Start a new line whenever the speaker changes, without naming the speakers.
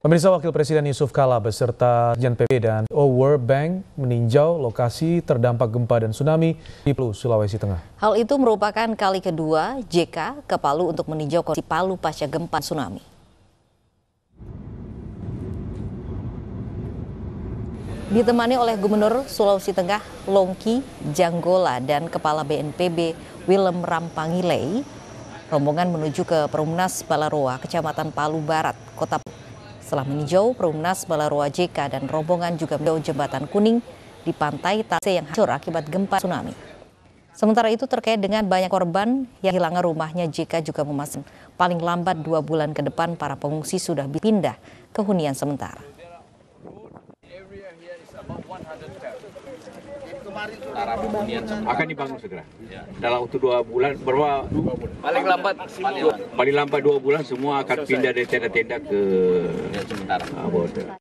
Pemirsa Wakil Presiden Yusuf Kala beserta Jan PP dan O World Bank meninjau lokasi terdampak gempa dan tsunami di Palu, Sulawesi Tengah.
Hal itu merupakan kali kedua JK ke Palu untuk meninjau kondisi Palu pasca gempa tsunami. Ditemani oleh Gubernur Sulawesi Tengah Longki Janggola dan Kepala BNPB Willem Rampangilei, rombongan menuju ke Perumnas Balaroa, Kecamatan Palu Barat, Kota Palu. Setelah meninjau Perumnas Balarua JK dan rombongan juga meninjau jembatan kuning di pantai Tase yang hancur akibat gempa tsunami. Sementara itu terkait dengan banyak korban yang hilang rumahnya JK juga memastikan paling lambat dua bulan ke depan para pengungsi sudah pindah ke hunian sementara
akan dibangun segera. Ya. Dalam waktu dua bulan berapa? Paling lambat paling lambat dua bulan semua akan pindah dari tenda-tenda ke ya, sementara. Ah,